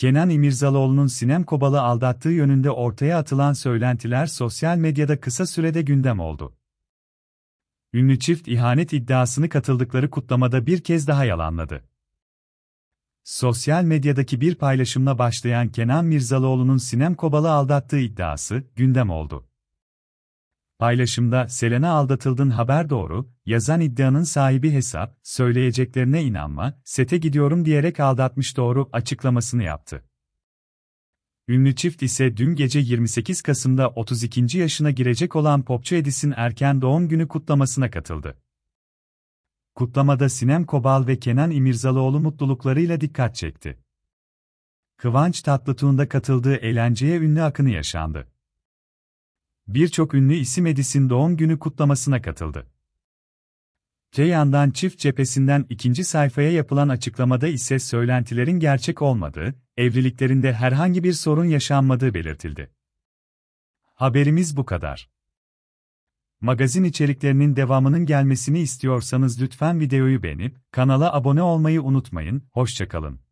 Kenan İmirzalıoğlu'nun Sinem Kobal'ı aldattığı yönünde ortaya atılan söylentiler sosyal medyada kısa sürede gündem oldu. Ünlü çift ihanet iddiasını katıldıkları kutlamada bir kez daha yalanladı. Sosyal medyadaki bir paylaşımla başlayan Kenan Mirzalıoğlu'nun Sinem Kobal'ı aldattığı iddiası gündem oldu. Paylaşımda Selena aldatıldın haber doğru, yazan iddianın sahibi hesap, söyleyeceklerine inanma, sete gidiyorum diyerek aldatmış doğru açıklamasını yaptı. Ünlü çift ise dün gece 28 Kasım'da 32. yaşına girecek olan popçu Edis'in erken doğum günü kutlamasına katıldı. Kutlamada Sinem Kobal ve Kenan İmirzalıoğlu mutluluklarıyla dikkat çekti. Kıvanç Tatlıtuğ'un da katıldığı eğlenceye ünlü akını yaşandı. Birçok ünlü isim Edis'in doğum günü kutlamasına katıldı. Te çift cephesinden ikinci sayfaya yapılan açıklamada ise söylentilerin gerçek olmadığı, evliliklerinde herhangi bir sorun yaşanmadığı belirtildi. Haberimiz bu kadar. Magazin içeriklerinin devamının gelmesini istiyorsanız lütfen videoyu beğenip kanala abone olmayı unutmayın. Hoşçakalın.